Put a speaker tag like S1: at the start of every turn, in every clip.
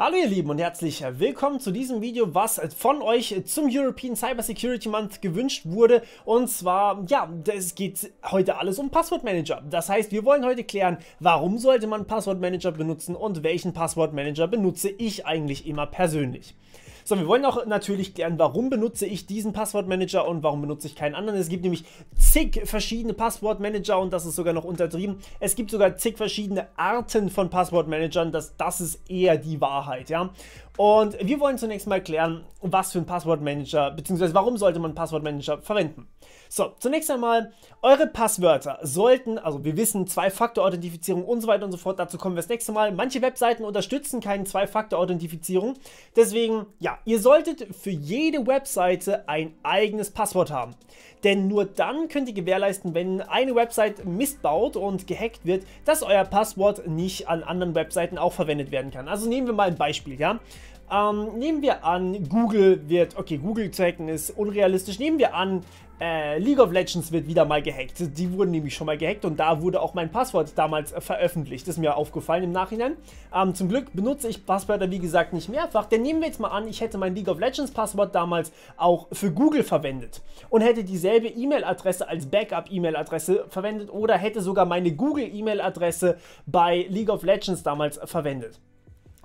S1: Hallo ihr Lieben und herzlich äh, willkommen zu diesem Video, was äh, von euch zum European Cyber Security Month gewünscht wurde. Und zwar, ja, es geht heute alles um Passwortmanager. Das heißt, wir wollen heute klären, warum sollte man Passwortmanager benutzen und welchen Passwortmanager benutze ich eigentlich immer persönlich. So, wir wollen auch natürlich klären, warum benutze ich diesen Passwortmanager und warum benutze ich keinen anderen. Es gibt nämlich zig verschiedene Passwortmanager und das ist sogar noch untertrieben. Es gibt sogar zig verschiedene Arten von Passwortmanagern. Das, das ist eher die Wahrheit, ja. Und wir wollen zunächst mal klären, was für ein Passwortmanager, bzw. warum sollte man Passwortmanager verwenden. So, zunächst einmal, eure Passwörter sollten, also wir wissen, Zwei-Faktor-Authentifizierung und so weiter und so fort, dazu kommen wir das nächste Mal. Manche Webseiten unterstützen keine Zwei-Faktor-Authentifizierung, deswegen, ja, ihr solltet für jede Webseite ein eigenes Passwort haben. Denn nur dann könnt ihr gewährleisten, wenn eine Website missbaut und gehackt wird, dass euer Passwort nicht an anderen Webseiten auch verwendet werden kann. Also nehmen wir mal ein Beispiel, ja. Ähm, nehmen wir an, Google wird, okay, Google zu hacken ist unrealistisch. Nehmen wir an, äh, League of Legends wird wieder mal gehackt. Die wurden nämlich schon mal gehackt und da wurde auch mein Passwort damals äh, veröffentlicht. Das ist mir aufgefallen im Nachhinein. Ähm, zum Glück benutze ich Passwörter, wie gesagt, nicht mehrfach. Denn nehmen wir jetzt mal an, ich hätte mein League of Legends Passwort damals auch für Google verwendet und hätte dieselbe E-Mail-Adresse als Backup-E-Mail-Adresse verwendet oder hätte sogar meine Google-E-Mail-Adresse bei League of Legends damals verwendet.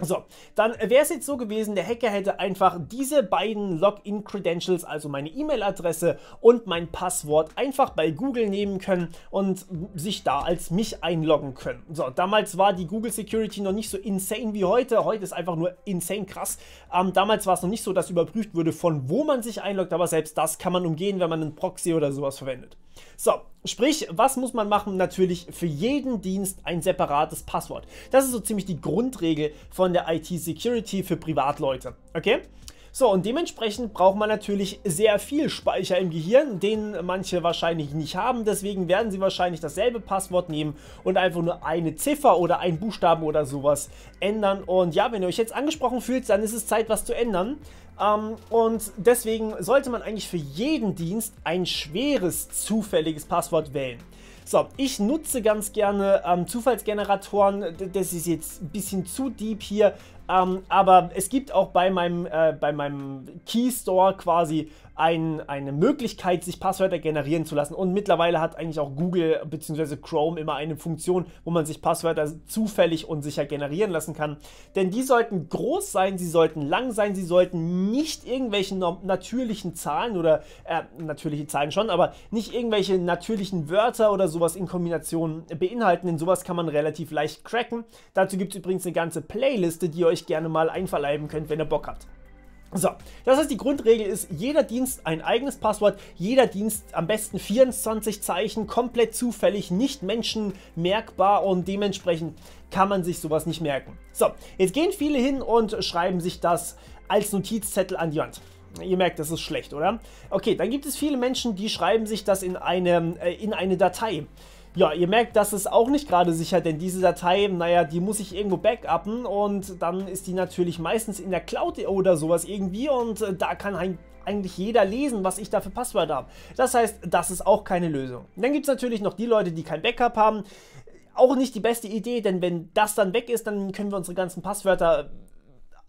S1: So, dann wäre es jetzt so gewesen, der Hacker hätte einfach diese beiden Login-Credentials, also meine E-Mail-Adresse und mein Passwort, einfach bei Google nehmen können und sich da als mich einloggen können. So, damals war die Google Security noch nicht so insane wie heute. Heute ist einfach nur insane krass. Ähm, damals war es noch nicht so, dass überprüft wurde, von wo man sich einloggt, aber selbst das kann man umgehen, wenn man einen Proxy oder sowas verwendet. So, sprich, was muss man machen? Natürlich für jeden Dienst ein separates Passwort. Das ist so ziemlich die Grundregel von der IT-Security für Privatleute. Okay? So, und dementsprechend braucht man natürlich sehr viel Speicher im Gehirn, den manche wahrscheinlich nicht haben. Deswegen werden sie wahrscheinlich dasselbe Passwort nehmen und einfach nur eine Ziffer oder einen Buchstaben oder sowas ändern. Und ja, wenn ihr euch jetzt angesprochen fühlt, dann ist es Zeit, was zu ändern. Ähm, und deswegen sollte man eigentlich für jeden Dienst ein schweres, zufälliges Passwort wählen. So, ich nutze ganz gerne ähm, Zufallsgeneratoren. Das ist jetzt ein bisschen zu deep hier. Ähm, aber es gibt auch bei meinem, äh, bei meinem Keystore quasi ein, eine Möglichkeit, sich Passwörter generieren zu lassen. Und mittlerweile hat eigentlich auch Google bzw. Chrome immer eine Funktion, wo man sich Passwörter zufällig und sicher generieren lassen kann. Denn die sollten groß sein, sie sollten lang sein, sie sollten nicht irgendwelchen natürlichen Zahlen oder äh, natürliche Zahlen schon, aber nicht irgendwelche natürlichen Wörter oder sowas in Kombination beinhalten, denn sowas kann man relativ leicht cracken. Dazu gibt es übrigens eine ganze Playliste, die ihr euch gerne mal einverleiben könnt, wenn ihr Bock habt. So, das heißt, die Grundregel ist, jeder Dienst ein eigenes Passwort, jeder Dienst am besten 24 Zeichen, komplett zufällig, nicht menschenmerkbar und dementsprechend kann man sich sowas nicht merken. So, jetzt gehen viele hin und schreiben sich das als Notizzettel an die Wand. Ihr merkt, das ist schlecht, oder? Okay, dann gibt es viele Menschen, die schreiben sich das in eine, äh, in eine Datei. Ja, ihr merkt, das ist auch nicht gerade sicher, denn diese Datei, naja, die muss ich irgendwo backuppen und dann ist die natürlich meistens in der Cloud oder sowas irgendwie und äh, da kann ein eigentlich jeder lesen, was ich da für Passwörter habe. Das heißt, das ist auch keine Lösung. Dann gibt es natürlich noch die Leute, die kein Backup haben. Auch nicht die beste Idee, denn wenn das dann weg ist, dann können wir unsere ganzen Passwörter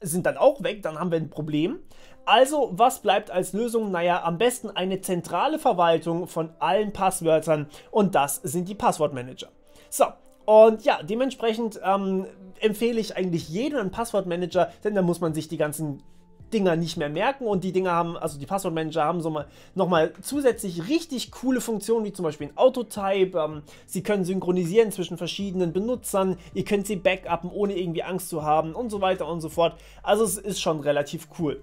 S1: sind dann auch weg, dann haben wir ein Problem. Also, was bleibt als Lösung? Naja, am besten eine zentrale Verwaltung von allen Passwörtern und das sind die Passwortmanager. So, und ja, dementsprechend ähm, empfehle ich eigentlich jedem einen Passwortmanager, denn da muss man sich die ganzen Dinger nicht mehr merken und die Dinger haben, also die Passwortmanager haben so mal, nochmal zusätzlich richtig coole Funktionen, wie zum Beispiel ein Autotype, ähm, sie können synchronisieren zwischen verschiedenen Benutzern, ihr könnt sie backuppen, ohne irgendwie Angst zu haben und so weiter und so fort. Also es ist schon relativ cool.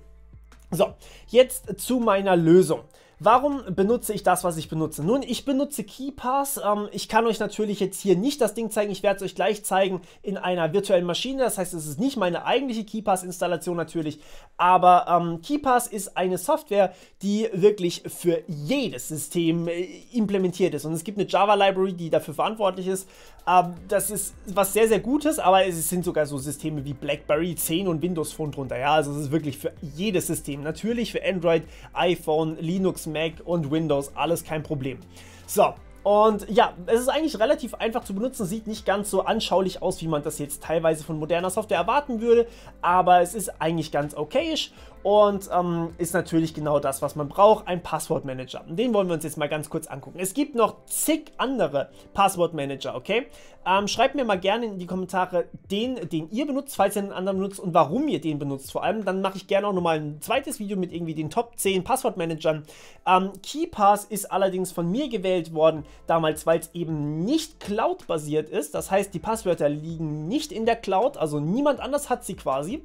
S1: So, jetzt zu meiner Lösung. Warum benutze ich das, was ich benutze? Nun, ich benutze KeyPass. Ähm, ich kann euch natürlich jetzt hier nicht das Ding zeigen. Ich werde es euch gleich zeigen in einer virtuellen Maschine. Das heißt, es ist nicht meine eigentliche KeyPass-Installation natürlich. Aber ähm, KeyPass ist eine Software, die wirklich für jedes System äh, implementiert ist. Und es gibt eine Java-Library, die dafür verantwortlich ist. Ähm, das ist was sehr, sehr Gutes, aber es sind sogar so Systeme wie BlackBerry 10 und Windows Phone drunter. Ja, also es ist wirklich für jedes System. Natürlich für Android, iPhone, Linux, Mac und Windows, alles kein Problem. So, und ja, es ist eigentlich relativ einfach zu benutzen, sieht nicht ganz so anschaulich aus, wie man das jetzt teilweise von moderner Software erwarten würde, aber es ist eigentlich ganz okayisch und ähm, ist natürlich genau das, was man braucht, ein Passwortmanager. Und Den wollen wir uns jetzt mal ganz kurz angucken. Es gibt noch zig andere Passwortmanager, okay? Ähm, schreibt mir mal gerne in die Kommentare den, den ihr benutzt, falls ihr einen anderen benutzt und warum ihr den benutzt vor allem. Dann mache ich gerne auch nochmal ein zweites Video mit irgendwie den Top 10 Passwortmanagern. Ähm, KeyPass ist allerdings von mir gewählt worden, damals, weil es eben nicht Cloud-basiert ist. Das heißt, die Passwörter liegen nicht in der Cloud, also niemand anders hat sie quasi.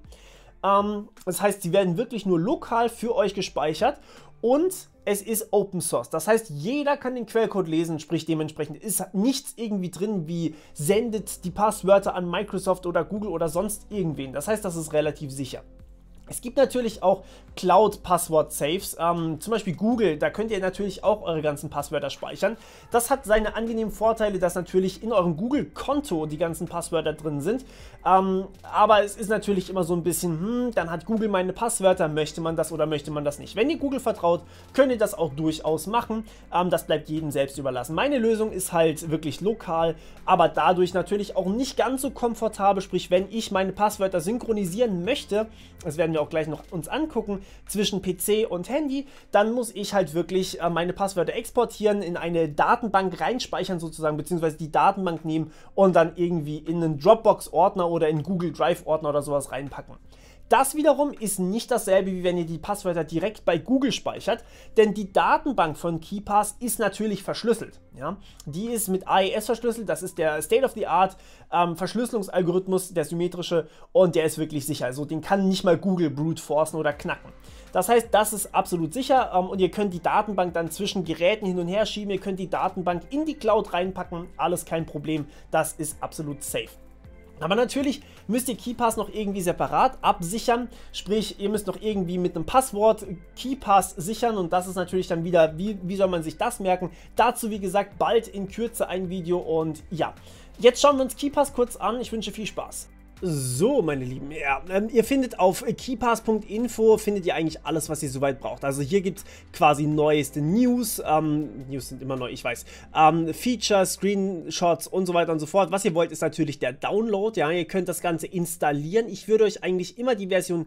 S1: Ähm, das heißt, sie werden wirklich nur lokal für euch gespeichert und es ist Open Source. Das heißt, jeder kann den Quellcode lesen, sprich dementsprechend ist nichts irgendwie drin wie sendet die Passwörter an Microsoft oder Google oder sonst irgendwen. Das heißt, das ist relativ sicher. Es gibt natürlich auch Cloud-Passwort-Saves, ähm, zum Beispiel Google, da könnt ihr natürlich auch eure ganzen Passwörter speichern. Das hat seine angenehmen Vorteile, dass natürlich in eurem Google-Konto die ganzen Passwörter drin sind. Ähm, aber es ist natürlich immer so ein bisschen, hm, dann hat Google meine Passwörter, möchte man das oder möchte man das nicht. Wenn ihr Google vertraut, könnt ihr das auch durchaus machen. Ähm, das bleibt jedem selbst überlassen. Meine Lösung ist halt wirklich lokal, aber dadurch natürlich auch nicht ganz so komfortabel. Sprich, wenn ich meine Passwörter synchronisieren möchte, das werden wir wir auch gleich noch uns angucken, zwischen PC und Handy, dann muss ich halt wirklich äh, meine Passwörter exportieren, in eine Datenbank reinspeichern sozusagen, beziehungsweise die Datenbank nehmen und dann irgendwie in einen Dropbox-Ordner oder in Google Drive-Ordner oder sowas reinpacken. Das wiederum ist nicht dasselbe, wie wenn ihr die Passwörter direkt bei Google speichert, denn die Datenbank von KeyPass ist natürlich verschlüsselt. Ja? Die ist mit AES verschlüsselt, das ist der State-of-the-Art ähm, Verschlüsselungsalgorithmus, der symmetrische, und der ist wirklich sicher. Also den kann nicht mal Google brute forcen oder knacken. Das heißt, das ist absolut sicher ähm, und ihr könnt die Datenbank dann zwischen Geräten hin und her schieben, ihr könnt die Datenbank in die Cloud reinpacken, alles kein Problem, das ist absolut safe. Aber natürlich müsst ihr Keypass noch irgendwie separat absichern, sprich ihr müsst noch irgendwie mit einem Passwort Keypass sichern und das ist natürlich dann wieder, wie, wie soll man sich das merken? Dazu wie gesagt bald in Kürze ein Video und ja, jetzt schauen wir uns Keypass kurz an, ich wünsche viel Spaß. So, meine Lieben, ja, ähm, ihr findet auf keypass.info findet ihr eigentlich alles, was ihr soweit braucht. Also hier gibt es quasi neueste News, ähm, News sind immer neu, ich weiß, ähm, Features, Screenshots und so weiter und so fort. Was ihr wollt, ist natürlich der Download, ja, ihr könnt das Ganze installieren. Ich würde euch eigentlich immer die Version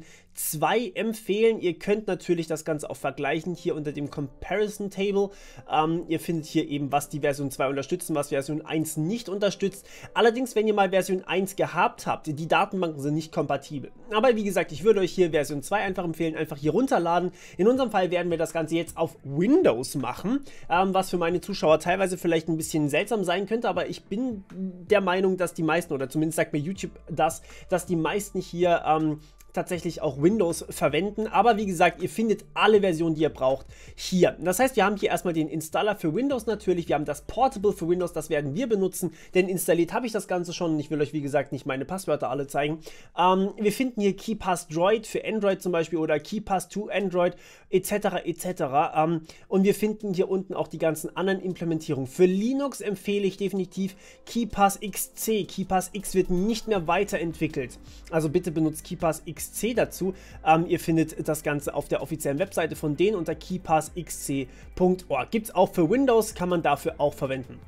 S1: 2 empfehlen. Ihr könnt natürlich das Ganze auch vergleichen hier unter dem Comparison Table. Ähm, ihr findet hier eben, was die Version 2 unterstützt und was Version 1 nicht unterstützt. Allerdings, wenn ihr mal Version 1 gehabt habt, die Datenbanken sind nicht kompatibel. Aber wie gesagt, ich würde euch hier Version 2 einfach empfehlen, einfach hier runterladen. In unserem Fall werden wir das Ganze jetzt auf Windows machen, ähm, was für meine Zuschauer teilweise vielleicht ein bisschen seltsam sein könnte, aber ich bin der Meinung, dass die meisten, oder zumindest sagt mir YouTube das, dass die meisten hier ähm, tatsächlich auch Windows verwenden. Aber wie gesagt, ihr findet alle Versionen, die ihr braucht, hier. Das heißt, wir haben hier erstmal den Installer für Windows natürlich. Wir haben das Portable für Windows, das werden wir benutzen, denn installiert habe ich das Ganze schon ich will euch, wie gesagt, nicht meine Passwörter alle zeigen. Ähm, wir finden hier KeyPass Droid für Android zum Beispiel oder KeyPass to Android etc. etc. Ähm, und wir finden hier unten auch die ganzen anderen Implementierungen. Für Linux empfehle ich definitiv KeyPass XC. KeyPass X wird nicht mehr weiterentwickelt. Also bitte benutzt KeyPass XC. KeyPassXC dazu. Ähm, ihr findet das Ganze auf der offiziellen Webseite von denen unter keypassxc.org. Gibt es auch für Windows, kann man dafür auch verwenden.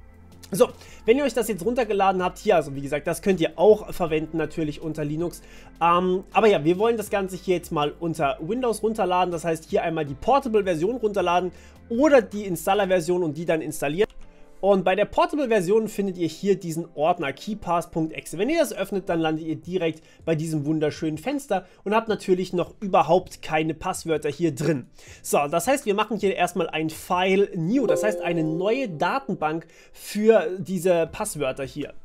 S1: So, wenn ihr euch das jetzt runtergeladen habt, hier, also wie gesagt, das könnt ihr auch verwenden natürlich unter Linux. Ähm, aber ja, wir wollen das Ganze hier jetzt mal unter Windows runterladen. Das heißt, hier einmal die Portable-Version runterladen oder die Installer-Version und die dann installieren. Und bei der Portable-Version findet ihr hier diesen Ordner keypass.exe. Wenn ihr das öffnet, dann landet ihr direkt bei diesem wunderschönen Fenster und habt natürlich noch überhaupt keine Passwörter hier drin. So, das heißt, wir machen hier erstmal ein File New, das heißt eine neue Datenbank für diese Passwörter hier.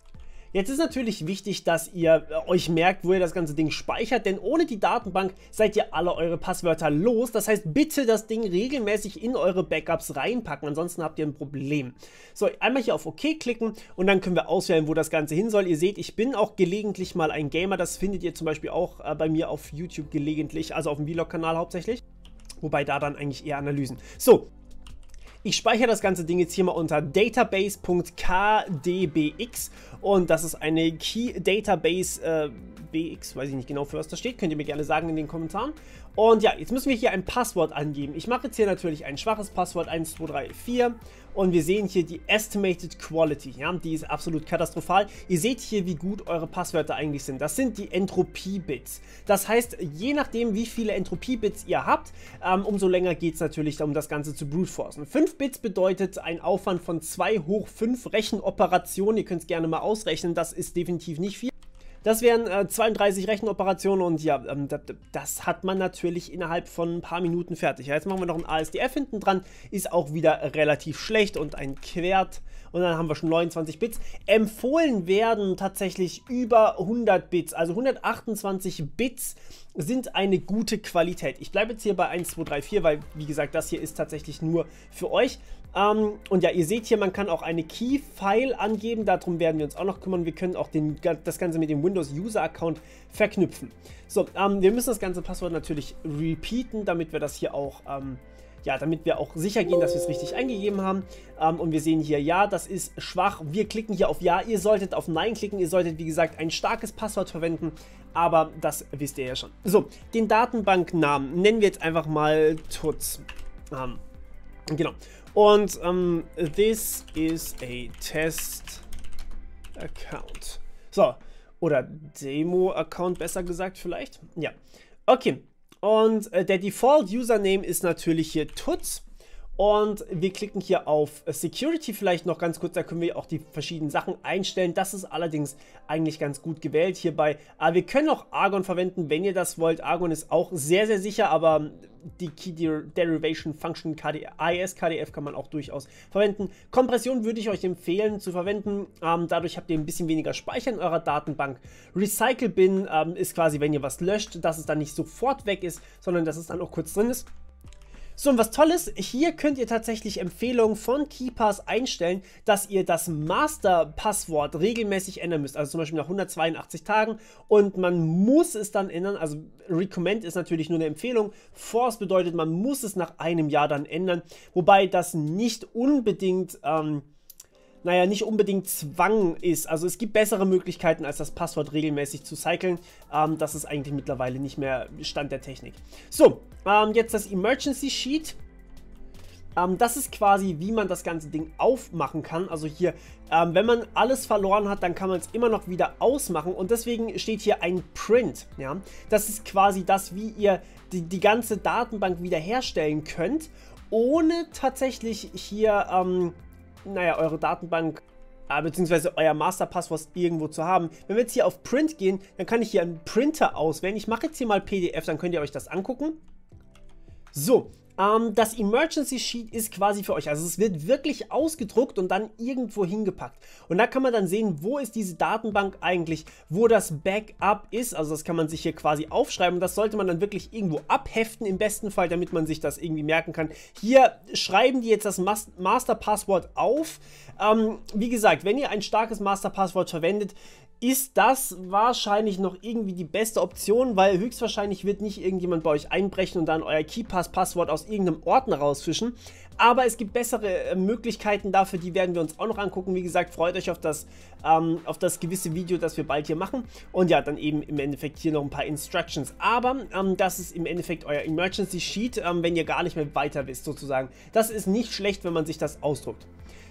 S1: Jetzt ist natürlich wichtig, dass ihr äh, euch merkt, wo ihr das ganze Ding speichert, denn ohne die Datenbank seid ihr alle eure Passwörter los. Das heißt, bitte das Ding regelmäßig in eure Backups reinpacken, ansonsten habt ihr ein Problem. So, einmal hier auf OK klicken und dann können wir auswählen, wo das Ganze hin soll. Ihr seht, ich bin auch gelegentlich mal ein Gamer, das findet ihr zum Beispiel auch äh, bei mir auf YouTube gelegentlich, also auf dem Vlog-Kanal hauptsächlich. Wobei da dann eigentlich eher Analysen. So, ich speichere das ganze Ding jetzt hier mal unter database.kdbx und das ist eine Key Database äh, BX, weiß ich nicht genau, für was das steht. Könnt ihr mir gerne sagen in den Kommentaren. Und ja, jetzt müssen wir hier ein Passwort angeben. Ich mache jetzt hier natürlich ein schwaches Passwort 1234 und wir sehen hier die Estimated Quality. Ja, die ist absolut katastrophal. Ihr seht hier, wie gut eure Passwörter eigentlich sind. Das sind die Entropie-Bits. Das heißt, je nachdem, wie viele Entropie-Bits ihr habt, ähm, umso länger geht es natürlich, um das Ganze zu brute-forcen. 5 Bits bedeutet ein Aufwand von 2 hoch 5 Rechenoperationen. Ihr könnt es gerne mal ausrechnen. Das ist definitiv nicht viel. Das wären äh, 32 Rechenoperationen und ja, ähm, das, das hat man natürlich innerhalb von ein paar Minuten fertig. Ja, jetzt machen wir noch ein ASDF hinten dran, ist auch wieder relativ schlecht und ein Quert und dann haben wir schon 29 Bits. Empfohlen werden tatsächlich über 100 Bits, also 128 Bits sind eine gute Qualität. Ich bleibe jetzt hier bei 1, 2, 3, 4, weil, wie gesagt, das hier ist tatsächlich nur für euch. Ähm, und ja, ihr seht hier, man kann auch eine Key-File angeben. Darum werden wir uns auch noch kümmern. Wir können auch den, das Ganze mit dem Windows-User-Account verknüpfen. So, ähm, wir müssen das ganze Passwort natürlich repeaten, damit wir das hier auch... Ähm, ja, damit wir auch sicher gehen, dass wir es richtig eingegeben haben. Ähm, und wir sehen hier, ja, das ist schwach. Wir klicken hier auf Ja. Ihr solltet auf Nein klicken. Ihr solltet, wie gesagt, ein starkes Passwort verwenden. Aber das wisst ihr ja schon. So, den Datenbanknamen nennen wir jetzt einfach mal Tutz. Ähm, genau. Und ähm, this is a test account. So, oder Demo-Account besser gesagt vielleicht. Ja. Okay, und äh, der Default-Username ist natürlich hier Tuts. Und wir klicken hier auf Security vielleicht noch ganz kurz, da können wir auch die verschiedenen Sachen einstellen. Das ist allerdings eigentlich ganz gut gewählt hierbei. Aber ah, wir können auch Argon verwenden, wenn ihr das wollt. Argon ist auch sehr, sehr sicher, aber die Key Derivation Function KD, IS KDF kann man auch durchaus verwenden. Kompression würde ich euch empfehlen zu verwenden. Ähm, dadurch habt ihr ein bisschen weniger Speicher in eurer Datenbank. Recycle Bin ähm, ist quasi, wenn ihr was löscht, dass es dann nicht sofort weg ist, sondern dass es dann auch kurz drin ist. So, und was Tolles, hier könnt ihr tatsächlich Empfehlungen von KeyPass einstellen, dass ihr das Master-Passwort regelmäßig ändern müsst. Also zum Beispiel nach 182 Tagen und man muss es dann ändern. Also Recommend ist natürlich nur eine Empfehlung. Force bedeutet, man muss es nach einem Jahr dann ändern. Wobei das nicht unbedingt... Ähm, naja, nicht unbedingt Zwang ist. Also es gibt bessere Möglichkeiten, als das Passwort regelmäßig zu cyclen. Ähm, das ist eigentlich mittlerweile nicht mehr Stand der Technik. So, ähm, jetzt das Emergency Sheet. Ähm, das ist quasi, wie man das ganze Ding aufmachen kann. Also hier, ähm, wenn man alles verloren hat, dann kann man es immer noch wieder ausmachen. Und deswegen steht hier ein Print. Ja? Das ist quasi das, wie ihr die, die ganze Datenbank wiederherstellen könnt, ohne tatsächlich hier... Ähm, naja, eure Datenbank äh, beziehungsweise euer Masterpasswort irgendwo zu haben. Wenn wir jetzt hier auf Print gehen, dann kann ich hier einen Printer auswählen. Ich mache jetzt hier mal PDF, dann könnt ihr euch das angucken. So, ähm, das Emergency Sheet ist quasi für euch. Also es wird wirklich ausgedruckt und dann irgendwo hingepackt. Und da kann man dann sehen, wo ist diese Datenbank eigentlich, wo das Backup ist. Also das kann man sich hier quasi aufschreiben. das sollte man dann wirklich irgendwo abheften im besten Fall, damit man sich das irgendwie merken kann. Hier schreiben die jetzt das Mas Passwort auf. Ähm, wie gesagt, wenn ihr ein starkes Master Passwort verwendet, ist das wahrscheinlich noch irgendwie die beste Option, weil höchstwahrscheinlich wird nicht irgendjemand bei euch einbrechen und dann euer KeyPass-Passwort aus irgendeinem Ordner rausfischen. Aber es gibt bessere äh, Möglichkeiten dafür, die werden wir uns auch noch angucken. Wie gesagt, freut euch auf das, ähm, auf das gewisse Video, das wir bald hier machen. Und ja, dann eben im Endeffekt hier noch ein paar Instructions. Aber ähm, das ist im Endeffekt euer Emergency Sheet, ähm, wenn ihr gar nicht mehr weiter wisst sozusagen. Das ist nicht schlecht, wenn man sich das ausdruckt.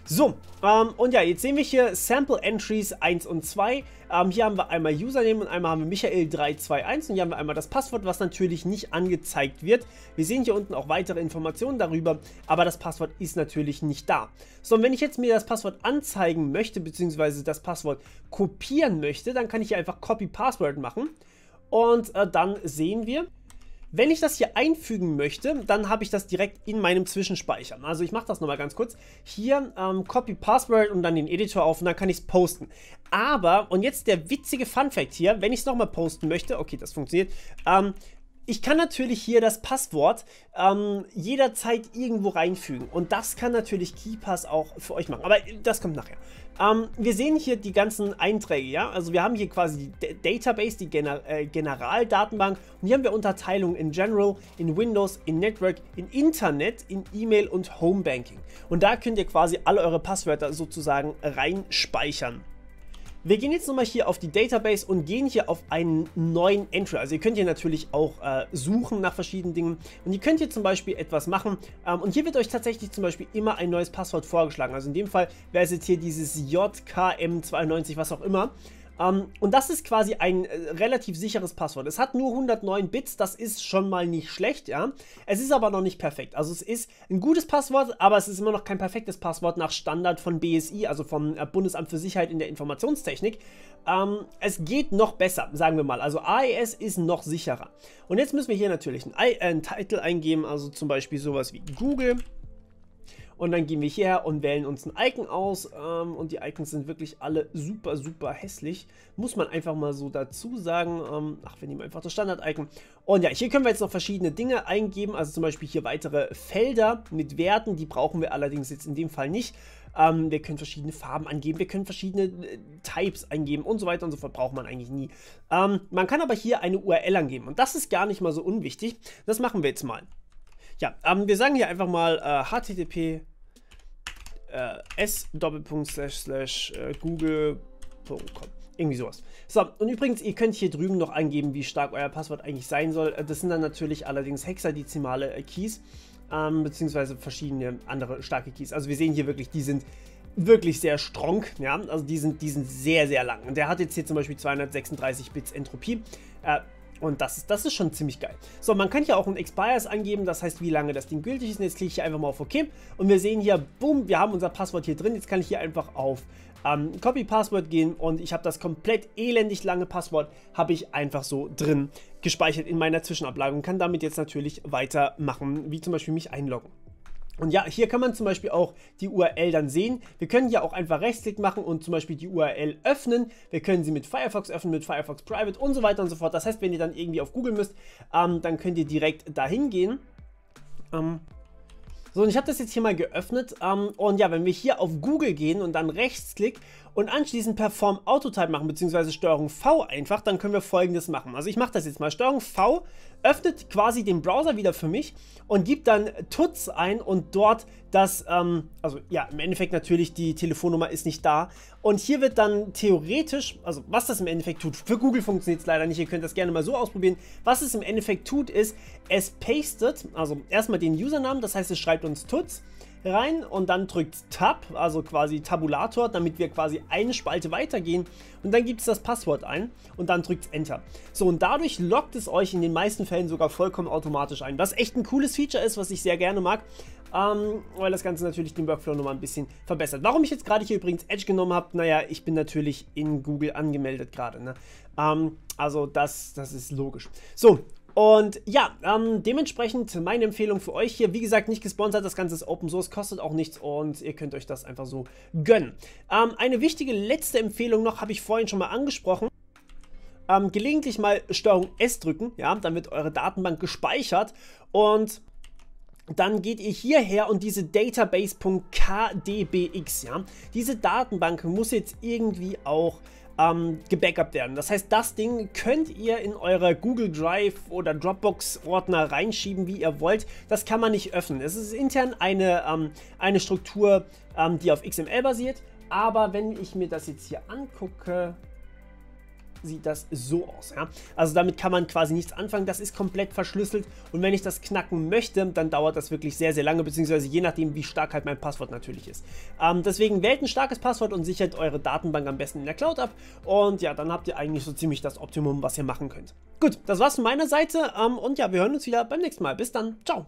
S1: So, ähm, und ja, jetzt sehen wir hier Sample Entries 1 und 2. Ähm, hier haben wir einmal Username und einmal haben wir Michael321 und hier haben wir einmal das Passwort, was natürlich nicht angezeigt wird. Wir sehen hier unten auch weitere Informationen darüber, aber das Passwort ist natürlich nicht da. So, und wenn ich jetzt mir das Passwort anzeigen möchte, beziehungsweise das Passwort kopieren möchte, dann kann ich hier einfach Copy Password machen und äh, dann sehen wir, wenn ich das hier einfügen möchte, dann habe ich das direkt in meinem Zwischenspeicher. Also ich mache das nochmal ganz kurz. Hier ähm, Copy Password und dann den Editor auf und dann kann ich es posten. Aber, und jetzt der witzige Fun Fact hier, wenn ich es nochmal posten möchte, okay, das funktioniert, ähm, ich kann natürlich hier das Passwort ähm, jederzeit irgendwo reinfügen und das kann natürlich KeyPass auch für euch machen, aber das kommt nachher. Ähm, wir sehen hier die ganzen Einträge, ja, also wir haben hier quasi die D Database, die Gener äh, Generaldatenbank und hier haben wir Unterteilungen in General, in Windows, in Network, in Internet, in E-Mail und Homebanking. und da könnt ihr quasi alle eure Passwörter sozusagen reinspeichern. Wir gehen jetzt nochmal hier auf die Database und gehen hier auf einen neuen Entry. Also ihr könnt hier natürlich auch äh, suchen nach verschiedenen Dingen und ihr könnt hier zum Beispiel etwas machen ähm, und hier wird euch tatsächlich zum Beispiel immer ein neues Passwort vorgeschlagen. Also in dem Fall wäre es jetzt hier dieses JKM92, was auch immer. Um, ähm, und das ist quasi ein äh, relativ sicheres Passwort. Es hat nur 109 Bits, das ist schon mal nicht schlecht, ja. Es ist aber noch nicht perfekt. Also es ist ein gutes Passwort, aber es ist immer noch kein perfektes Passwort nach Standard von BSI, also vom äh, Bundesamt für Sicherheit in der Informationstechnik. Um, ähm, es geht noch besser, sagen wir mal. Also AES ist noch sicherer. Und jetzt müssen wir hier natürlich einen, äh, einen Titel eingeben, also zum Beispiel sowas wie Google und dann gehen wir hierher und wählen uns ein Icon aus. Ähm, und die Icons sind wirklich alle super, super hässlich. Muss man einfach mal so dazu sagen. Ähm, ach, wir nehmen einfach das Standard-Icon. Und ja, hier können wir jetzt noch verschiedene Dinge eingeben. Also zum Beispiel hier weitere Felder mit Werten. Die brauchen wir allerdings jetzt in dem Fall nicht. Ähm, wir können verschiedene Farben angeben, wir können verschiedene äh, Types eingeben und so weiter und so fort. Braucht man eigentlich nie. Ähm, man kann aber hier eine URL angeben und das ist gar nicht mal so unwichtig. Das machen wir jetzt mal. Ja, ähm, wir sagen hier einfach mal äh, http äh, s äh, google.com. Irgendwie sowas. So, und übrigens, ihr könnt hier drüben noch angeben, wie stark euer Passwort eigentlich sein soll. Äh, das sind dann natürlich allerdings hexadezimale äh, Keys, ähm, beziehungsweise verschiedene andere starke Keys. Also wir sehen hier wirklich, die sind wirklich sehr strong, ja, also die sind, die sind sehr, sehr lang. Und der hat jetzt hier zum Beispiel 236 Bits Entropie. Äh, und das ist, das ist schon ziemlich geil. So, man kann hier auch ein Expires angeben, das heißt, wie lange das Ding gültig ist. Und jetzt klicke ich einfach mal auf OK. Und wir sehen hier, bumm, wir haben unser Passwort hier drin. Jetzt kann ich hier einfach auf ähm, Copy Password gehen und ich habe das komplett elendig lange Passwort, habe ich einfach so drin gespeichert in meiner Zwischenablage und kann damit jetzt natürlich weitermachen, wie zum Beispiel mich einloggen. Und ja, hier kann man zum Beispiel auch die URL dann sehen. Wir können hier auch einfach Rechtsklick machen und zum Beispiel die URL öffnen. Wir können sie mit Firefox öffnen, mit Firefox Private und so weiter und so fort. Das heißt, wenn ihr dann irgendwie auf Google müsst, ähm, dann könnt ihr direkt dahin gehen. Ähm, so, und ich habe das jetzt hier mal geöffnet. Ähm, und ja, wenn wir hier auf Google gehen und dann Rechtsklick und anschließend per Form Autotype machen, beziehungsweise Steuerung V einfach, dann können wir folgendes machen. Also ich mache das jetzt mal. Steuerung V öffnet quasi den Browser wieder für mich und gibt dann Tuts ein und dort das, ähm, also ja, im Endeffekt natürlich, die Telefonnummer ist nicht da. Und hier wird dann theoretisch, also was das im Endeffekt tut, für Google funktioniert es leider nicht, ihr könnt das gerne mal so ausprobieren. Was es im Endeffekt tut, ist, es pastet, also erstmal den Usernamen, das heißt, es schreibt uns Tuts rein und dann drückt Tab, also quasi Tabulator, damit wir quasi eine Spalte weitergehen und dann gibt es das Passwort ein und dann drückt Enter. So und dadurch lockt es euch in den meisten Fällen sogar vollkommen automatisch ein, was echt ein cooles Feature ist, was ich sehr gerne mag, ähm, weil das Ganze natürlich den Workflow nochmal ein bisschen verbessert. Warum ich jetzt gerade hier übrigens Edge genommen habe, naja, ich bin natürlich in Google angemeldet gerade, ne? ähm, also das, das ist logisch. So, und ja, ähm, dementsprechend meine Empfehlung für euch hier. Wie gesagt, nicht gesponsert, das Ganze ist Open Source, kostet auch nichts und ihr könnt euch das einfach so gönnen. Ähm, eine wichtige letzte Empfehlung noch, habe ich vorhin schon mal angesprochen. Ähm, gelegentlich mal Steuerung S drücken, ja, dann wird eure Datenbank gespeichert und dann geht ihr hierher und diese database.kdbx, ja, diese Datenbank muss jetzt irgendwie auch ähm, gebackupt werden. Das heißt, das Ding könnt ihr in eure Google Drive oder Dropbox Ordner reinschieben, wie ihr wollt. Das kann man nicht öffnen. Es ist intern eine, ähm, eine Struktur, ähm, die auf XML basiert. Aber wenn ich mir das jetzt hier angucke, sieht das so aus. Ja? Also damit kann man quasi nichts anfangen. Das ist komplett verschlüsselt und wenn ich das knacken möchte, dann dauert das wirklich sehr, sehr lange, beziehungsweise je nachdem, wie stark halt mein Passwort natürlich ist. Ähm, deswegen wählt ein starkes Passwort und sichert eure Datenbank am besten in der Cloud ab und ja, dann habt ihr eigentlich so ziemlich das Optimum, was ihr machen könnt. Gut, das war's von meiner Seite ähm, und ja, wir hören uns wieder beim nächsten Mal. Bis dann, ciao!